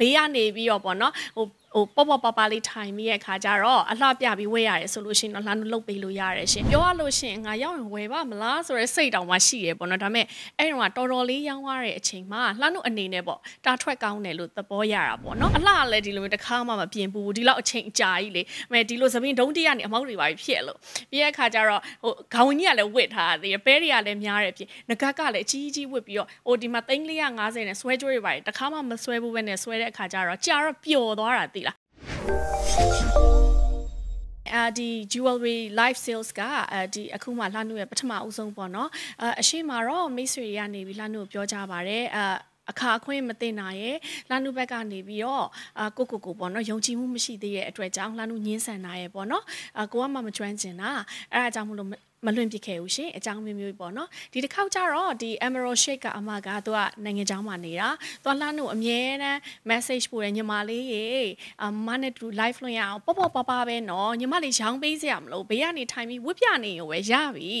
ဘေးကနေပြီးတော့ပေါ့နော်ဟိုဟိုပေါ့ပေါ့ပါပါလေးထိုင်ပြီးရဲ့အခါကျတော့အလှပြပြီးဝဲရတယ်ဆိုလို့ရှိရင်တော့လှနှုတ်ပေးလို့ရတယ်ရှင်ပြောရလို့ရှိရင်ငါရောက်ရင်ဝဲပါမလားဆိုရဲစိတ်တောင်မှရှိရပေါ့နော်ဒါပေမဲ့အဲ့တော့ကတော်တော်လေးရောင်းရတဲ့အချိန်မှာလှနှုတ်အနေနဲ့ပေါ့တာထွက်ကောင်းတယ်လို့သဘောရတာပေါ့နော်အလှလည်းဒီလိုမျိုးတစ်ခါမှမပြင်ဘူးဒီလောက်အချိန်အကြာကြီးလေမဲဒီလိုသမင်းဒုံးတိကနေအမောက်တွေပါဖြစ်လို့ပြီးရဲ့အခါကျတော့ဟိုခေါင်းကြီးကလည်းဝစ်ထားသေးတယ်ပဲတွေကလည်းများတဲ့အပြင်ငကကလည်းအကြီးကြီးဝစ်ပြီးတော့ဟိုဒီမှာ3450နဲ့ဆွဲကြိုးတွေပါတယ်တစ်ခါမှမဆွဲဘူးပဲနဲ့ဆွဲတဲ့အခါကျတော့ကြာတော့ပျော်သွားတာသိအာဒီ jewelry live sales ကအာဒီအခုမှလှနှုတ်ရဲ့ပထမအဦးဆုံးပေါ့နော်အာအရှိမတော့မိတ်ဆွေတွေကနေပြီးလှနှုတ်ပြောကြပါတယ်အာအခါခွင့်မတင်နိုင်ရဲ့လာနုဘက်ကနေပြီးတော့အကိုကိုကိုပေါ့နော်ယုံကြည်မှုမရှိသေးရဲ့အတွက်ကြောင့်လာနုညင်းဆန်နိုင်ရဲ့ပေါ့နော်အကိုကမှမကျွမ်းကျင်တာအဲ့ဒါကြောင့်မလို့မလွင့်ပစ်ခဲ့ဘူးရှင်အကြောင်းမျိုးမျိုးပေါ့နော်ဒီတစ်ခေါက်ကျတော့ဒီ Emerald Shake ကအမကသူကနိုင်ငံเจ้าမှာနေတာသူကလှနှုတ်အမြဲတမ်း message ပို့တယ်ညီမလေးရေအမနဲ့တူ live လွှင့်ရအောင်ပေါ့ပေါ့ပါပါပဲနော်ညီမလေးရောင်းပေးစရာမလိုဘေးကနေထိုင်ပြီးဝှက်ပြနေရောပဲရပြီ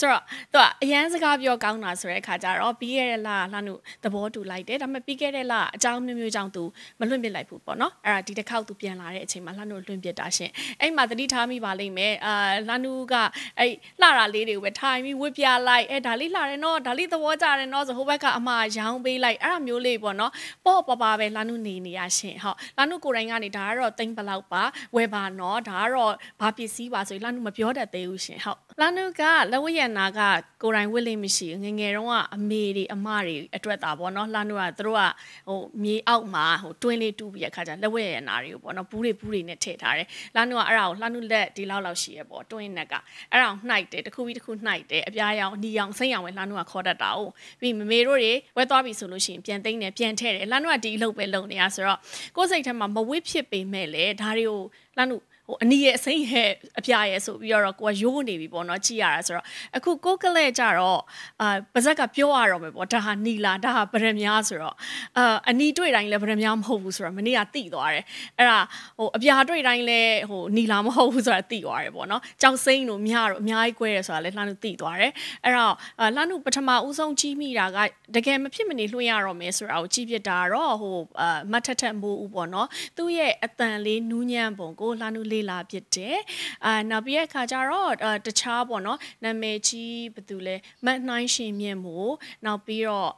ဆိုတော့သူကအရန်စကားပြောကောင်းတာဆိုတဲ့အခါကျတော့ပြီးခဲ့တဲ့လလှနှုတ်သဘောတူလိုက်တယ်ဒါပေမဲ့ပြီးခဲ့တဲ့လအကြောင်းမျိုးမျိုးကြောင့်သူမလွင့်ပစ်လိုက်ဘူးပေါ့နော်အဲ့ဒါဒီတစ်ခေါက်သူပြန်လာတဲ့အချိန်မှာလှနှုတ်လွင့်ပစ်တာရှင်အဲ့မှာသတိထားမိပါလိမ့်မယ်အာလှနှုတ်ကအဲ့အဲ့လှတာလေးတွေကိုပဲထိုင်ပြီးဝစ်ပြလိုက်အဲ့ဒါလေးလှတယ်နော်ဒါလေးသဘောကျတယ်နော်ဆိုဟိုဘက်ကအမရောင်းပေးလိုက်အဲ့ဒါမျိုးလေးပေါ့နော်ပေါ့ပပပဲလာနုနေနေရရှင်ဟုတ်လာနုကိုယ်တိုင်ကနေဒါကတော့တိမ့်ဘလောက်ပါဝယ်ပါနော်ဒါကတော့ဘာပစ္စည်းပါဆိုလာနုမပြောတတ်သေးဘူးရှင်ဟုတ်လာနုကလဝရနာကကိုယ်တိုင်ဝစ်လိမ့်မရှိ ငငယ်တုန်းကအမေတွေအမတွေအတွက်တာပေါ့နော် လာနုကသူတို့ကဟိုမြေအောက်မှာဟိုတွင်းလေးတူးပြီးအခါကျလဝရနာတွေကိုပေါ့နော်ဘူးတွေဘူးတွေနဲ့ထည့်ထားတယ်လာနုကအဲ့ဒါကိုလာနုလက်ဒီလောက်လောက်ရှိရပေါ့တွင်းနက်ကအဲ့ဒါနှိုက်တယ်တစ်ခုပြီးတစ်ခုနှိုက်တယ်အပြားရောင်အနီရောင်စိမ့်ရောင်ပဲလှနှုတ်ကခေါ်တတ်တာ哦ပြီးမမေတို့တွေဝဲသွားပြီဆိုလို့ရှိရင်ပြန်သိမ့်တယ်ပြန်ထဲ့တယ်လှနှုတ်ကဒီအလုပ်ပဲလုပ်နေရဆိုတော့ကိုယ်စိတ်ထဲမှာမဝိဖြစ်ပေမဲ့လေဒါတွေကိုလှနှုတ်ဟိုအနီးရဲ့အစိမ့်ရဲ့အပြရဲ့ဆိုပြီးတော့ကိုကရိုးနေပြီပေါ့နော်ကြည့်ရတာဆိုတော့အခုကိုကလဲကြတော့အာပါဇက်ကပြောရတော့မယ်ပေါ့ဒါဟာနီလာဒါဟာဗရမများဆိုတော့အာအနီးတွေ့တိုင်းလဲဗရမများမဟုတ်ဘူးဆိုတော့မနေ့ကတိသွားတယ်အဲ့ဒါဟိုအပြာတွေ့တိုင်းလဲဟိုနီလာမဟုတ်ဘူးဆိုတာတိသွားတယ်ပေါ့နော်ကြောက်စိမ့်တို့မြတို့အများကြီး꿰ရဆိုတာလဲလှမ်းလို့တိသွားတယ်အဲ့တော့လှမ်းလို့ပထမဦးဆုံးကြီးမိတာကတကယ်မဖြစ်မနေလွှင့်ရတော့မယ်ဆိုတာကိုကြီးပြတာတော့ဟိုအာမတ်ထက်ထက်မိုးဦးပေါ့နော်သူ့ရဲ့အတန်လေးနူးညံ့ပုံကိုလှမ်းလို့လေ့လာဖြစ်တယ်။အာနောက်ပြီးရခါကျတော့တခြားပေါ့နော်နာမည်ကြီးဘယ်သူလဲမတ်နှိုင်းရှင်မြင့်မို့နောက်ပြီးတော့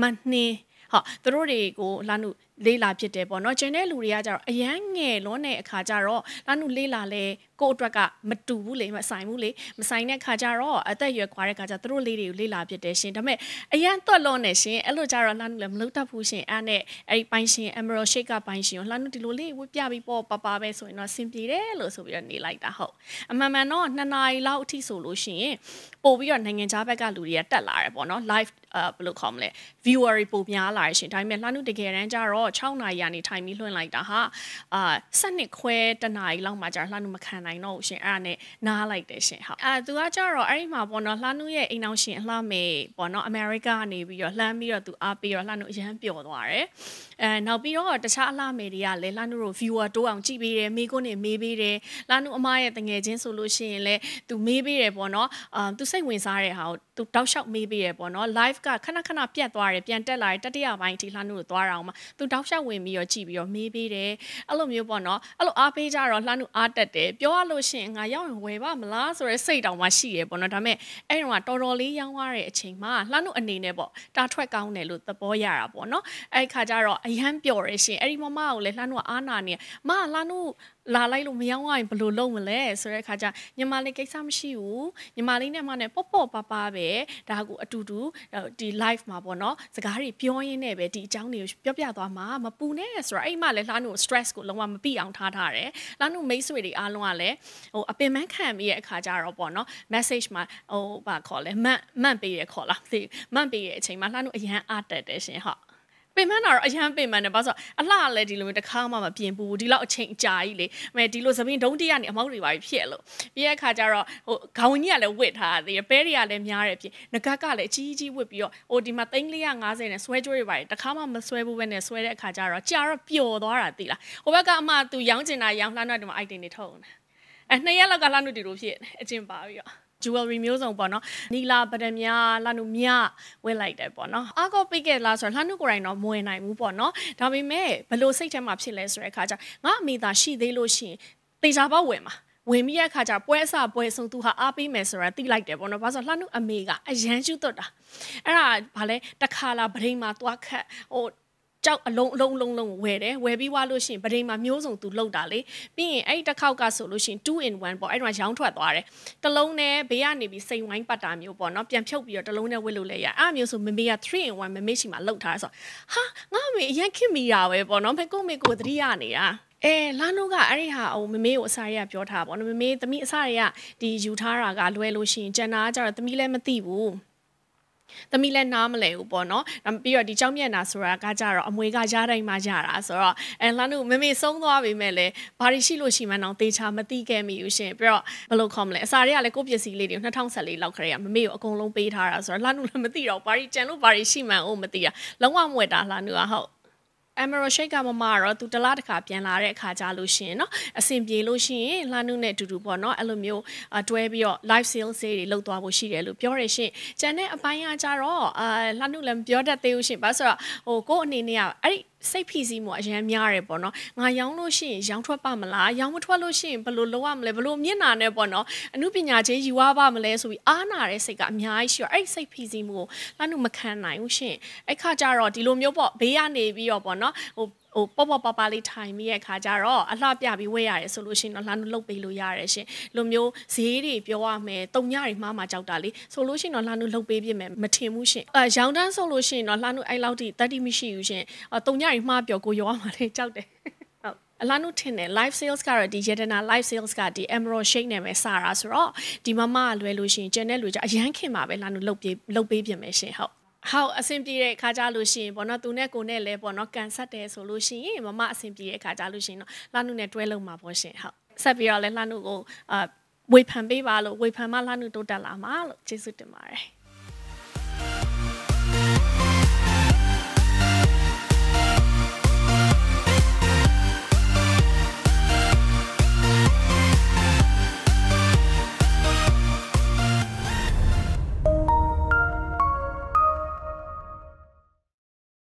မတ်နှင်းဟောသူတို့တွေကိုလာနုလေးလာဖြစ်တယ်ပေါ့နော်ကျန်တဲ့လူတွေကကြတော့အယမ်းငယ်လွန်းတဲ့အခါကြတော့လာနုလေးလာလဲကို့အတွက်ကမတူဘူးလေမဆိုင်ဘူးလေမဆိုင်တဲ့ခါကြတော့အသက်ရွယ်ခွာတဲ့ခါကြသူတို့လေးတွေကိုလေးလာဖြစ်တယ်ရှင်ဒါပေမဲ့အရန်သွက်လွန်နေရှင်အဲ့လိုကြတော့လာနုလည်းမလုပ်တတ်ဘူးရှင်အဲ့နဲ့အဲ့ဒီပိုင်းရှင် Emerald Shake ကပိုင်းရှင်ကိုလာနုဒီလိုလေးဝတ်ပြပြီးပေါ့ပပပဲဆိုရင်တော့စင်ပြေတယ်လို့ဆိုပြီးတော့နေလိုက်တာဟုတ်အမှန်မှန်တော့နှစ်နာရီလောက်အထိဆိုလို့ရှင်ပို့ပြီးတော့နိုင်ငံခြားဘက်ကလူတွေကတက်လာတယ်ပေါ့နော် live ဘယ်လိုခေါ်မလဲ viewer တွေပိုများလာရှင်ဒါပေမဲ့လာနုတကယ်တမ်းကြတော့တော့6နာရီကနေထိုင်ပြီးလွှင့်လိုက်တာဟာအာ7နှစ်ခွဲတနာရီလောက်မှကြာလှနှုမခံနိုင်တော့ရှင်အဲ့ဒါနဲ့နားလိုက်တယ်ရှင်ဟုတ်အာသူကကြတော့အဲ့ဒီမှာပေါ့နော်လှနှုရဲ့အိမ်အောင်ရှင်အလှမဲ့ပေါ့နော်အမေရိကနေပြီးတော့လှမ်းပြီးတော့သူအားပေးတော့လှနှုအရန်ပျော်သွားတယ်အဲနောက်ပြီးတော့တခြားအလှမဲ့တွေကလည်းလှနှုတို့ viewer တိုးအောင်ကြည့်ပေးတယ်မိကုန်းနေမေးပေးတယ်လှနှုအမရဲ့တငယ်ချင်းဆိုလို့ရှိရင်လည်းသူမေးပေးတယ်ပေါ့နော်အာသူစိတ်ဝင်စားတဲ့ဟာကိုသူတောက်လျှောက်မေးပေးရပေါ့နော် live ကခဏခဏပြတ်သွားတယ်ပြန်တက်လာတယ်တတိယပိုင်းအထိလှမ်းလို့သွားတာအောင်မှာသူတောက်လျှောက်ဝင်ပြီးတော့ကြည့်ပြီးတော့မေးပေးတယ်အဲ့လိုမျိုးပေါ့နော်အဲ့လိုအားပေးကြတော့လှမ်းလို့အားတက်တယ်ပြောရလို့ရှိရင်ငါရောက်ရင်ဝယ်ပါမလားဆိုရဲစိတ်တောင်မှရှိရပေါ့နော်ဒါပေမဲ့အဲ့တော့ကတော်တော်လေးရောင်းရတဲ့အချိန်မှာလှမ်းလို့အနေနဲ့ပေါ့တာထွက်ကောင်းတယ်လို့သဘောရတာပေါ့နော်အဲ့ခါကျတော့အရန်ပျော်ရရှင်အဲ့ဒီမမကိုလည်းလှမ်းလို့အားနာနေမလှမ်းလို့လာလိုက်လို့မရောက်ရင်ဘယ်လိုလုပ်မလဲဆိုတဲ့အခါကျညီမလေးကိစ္စမရှိဘူးညီမလေးနဲ့မနဲ့ပေါ့ပေါ့ပါပါပဲတယ်ဒါကိုအတူတူဒီ live မှာပေါ့နော်စကားတွေပြောရင်းနဲ့ပဲဒီအကြောင်းတွေကိုပြောပြသွားမှာမပူနဲ့ဆိုတော့အဲ့မှလည်းလှနု stress ကိုလုံးဝမပြအောင်ထားထားတယ်လှနုမိတ်ဆွေတွေအားလုံးကလည်းဟိုအပင်ပန်းခံပြီးရဲ့အခါကျတော့ပေါ့နော် message မှာဟိုဘာခေါ်လဲမန့်မန့်ပေးရခေါ်လားမန့်ပေးရအချိန်မှာလှနုအရန်အားတက်တယ်ရှင်ဟုတ်ပင်ပန်းတာတော့အရန်ပင်ပန်းတယ်ဘာလို့ဆိုအလှလည်းဒီလိုမျိုးတစ်ခါမှမပြင်ဘူးဒီလောက်အချိန်အကြာကြီးလေမဲဒီလိုသပင်းဒုံးတိကနေအမောက်တွေပါဖြစ်လို့ပြီးရခါကျတော့ဟိုခေါင်းကြီးကလည်းဝစ်ထားသေးတယ်ပဲတွေကလည်းများတယ်ပြင်ငကကလည်းအကြီးကြီးဝစ်ပြီးတော့ဟိုဒီမှာ3450နဲ့ဆွဲကြိုးတွေပါတစ်ခါမှမဆွဲဘူးပဲနဲ့ဆွဲတဲ့အခါကျတော့ကြာတော့ပျော်သွားတာသိလားဟိုဘက်ကအမှသူရောင်းကျင်တာရောင်းလှမ်းတော့ဒီမှာအိုက်တင်တွေထုတ်နေအဲနှစ်ရက်လောက်ကလှမ်းလို့ဒီလိုဖြစ်အကျင်ပါပြီးတော့ jewelry မျိုးစုံပေါ့နော်နီလာပဒမြလာနုမြဝယ်လိုက်တယ်ပေါ့နော်အာကောပိတ်ခဲ့လားဆိုတော့လာနုကိုယ်တိုင်တော့မဝင်နိုင်ဘူးပေါ့နော်ဒါပေမဲ့ဘလို့စိတ်ထဲမှာဖြစ်လဲဆိုတဲ့အခါကျငါအမေသာရှိသေးလို့ရှိရင်တေချာပေါက်ဝင်ပါဝင်ပြီးရခါကျပွဲအစပွဲဆုံးသူဟာအားပေးမယ်ဆိုတာသိလိုက်တယ်ပေါ့နော်။ဘာလို့လှနုအမေကအရန်ရှုတ်တာ။အဲ့ဒါဘာလဲတခါလာဗရိန်မှာသွားခတ်ဟိုကြောက်အလုံးအလုံးလုံးလုံးဝယ်တယ်ဝယ်ပြီးွားလို့ရှိရင်ပဒိန်မှာမျိုးစုံသူလောက်တာလေပြီးရင်အဲ့တစ်ခေါက်ကဆိုလို့ရှိရင်2 in 1ပေါ့အဲ့တော့ရောင်းထွက်သွားတယ်တလုံးနဲ့ဘေးကနေပြီးစိန်ဝိုင်းပတ်တာမျိုးပေါ့နော်ပြန်ဖြုတ်ပြီးတော့တလုံးနဲ့ဝစ်လို့လဲရအဲ့မျိုးဆိုမမေက3 in 1မမေရှိမှလောက်ထားဆိုဟာငါမေအရင်ခင်မိတာပဲပေါ့နော်ဖေကိုမေကိုသတိရနေတာအဲလာနိုကအဲ့ဒီဟာဟိုမမေကိုအစားရပြောထားပါဘောနော်မမေသမီးအစားရဒီယူထားတာကလွဲလို့ရှိရင်ကျန်တာကကြတော့သမီးလည်းမသိဘူးသမီးလည်းနားမလဲဘူးပေါ့နော်ပြီးတော့ဒီကြောက်မျက်နှာဆိုတာကကြတော့အမွေကရတိုင်းမှရတာဆိုတော့အဲလှနုမမေဆုံးသွားပြီမဲ့လေဘာတွေရှိလို့ရှိမှန်းတော့တေချာမသိခဲ့မိဘူးရှင်ပြီးတော့ဘယ်လိုခေါ်မလဲအစာတွေကလည်းကိုယ့်ပစ္စည်းလေးတွေ2014လောက်ခရေကမမေကိုအကုန်လုံးပေးထားတာဆိုတော့လှနုလည်းမသိတော့ဘာတွေကြံလို့ဘာတွေရှိမှန်းအောင်မသိတာလုံးဝမဝက်တာလှနုကဟုတ် Emerald Shake ကမမကတော့သူတလားတစ်ခါပြန်လာတဲ့အခါကြာလို့ရှိရင်เนาะအဆင်ပြေလို့ရှိရင်လှနုနဲ့အတူတူပေါ့เนาะအဲ့လိုမျိုးတွဲပြီးတော့ live sale ဈေးတွေလုပ်သွားဖို့ရှိတယ်လို့ပြောရရှင်။ကျန်တဲ့အပိုင်းကကြတော့အာလှနုလည်းမပြောတတ်သေးဘူးရှင်။ဘာလို့ဆိုတော့ဟိုကို့အနေနဲ့ကအဲ့ဒီစိတ်ဖိစီးမှုအရန်များတယ်ပေါ့နော်ငါရောင်းလို့ရှိရင်ရောင်းထွက်ပါမလားရောင်းမထွက်လို့ရှိရင်ဘယ်လိုလုပ်ရမလဲဘယ်လိုမျက်နာနဲ့ပေါ့နော်အမှုပညာချင်းယူရပါမလဲဆိုပြီးအားနာတဲ့စိတ်ကအများကြီးရှိတော့အဲ့စိတ်ဖိစီးမှုကိုလာနုမခံနိုင်ဘူးရှင်အဲ့ခါကျတော့ဒီလိုမျိုးပေါ့ဘေးကနေပြီးတော့ပေါ့နော်ဟိုဟိုပေါ့ပေါ့ပါပါလေးထိုင်ပြီးရဲ့အခါကျတော့အလှပြပြီးဝဲရတယ်ဆိုလို့ရှိရင်တော့လှနှုတ်လုတ်ပေးလို့ရတယ်ရှင်လိုမျိုးဈေးတွေပြောရမယ်တုံညတွေမှားမှာကြောက်တာလေဆိုလို့ရှိရင်တော့လှနှုတ်လုတ်ပေးပြမယ်မထင်ဘူးရှင်အဲရောင်တန်းဆိုလို့ရှိရင်တော့လှနှုတ်အဲ့လောက်ထိတတိမရှိဘူးရှင်တုံညတွေမှားပြောကိုရောရမှာလေကြောက်တယ်အလားနုထင်တယ် live sales ကတော့ဒီရတနာ live sales ကဒီ emerald shake နဲ့ပဲစတာဆိုတော့ဒီမမလွယ်လို့ရှိရင်ကျန်တဲ့လူကြအရန်ခင်မှာပဲလာနုလုတ်ပေးလုတ်ပေးပြင်မယ်ရှင်ဟုတ်ဟောက်အဆင်ပြေတဲ့အခါကြလို့ရှိရင်ပေါ့နော်သူနဲ့ကိုနဲ့လဲပေါ့နော်ကန်ဆက်တယ်ဆိုလို့ရှိရင်မမအဆင်ပြေတဲ့အခါကြလို့ရှိရင်တော့လာနုနဲ့တွဲလုံးမှာပေါ့ရှင်ဟုတ်ဆက်ပြီးတော့လဲလာနုကိုအာဝေဖန်ပေးပါလို့ဝေဖန်မှလာနုတိုးတက်လာမှာလို့ကျေးဇူးတင်ပါတယ်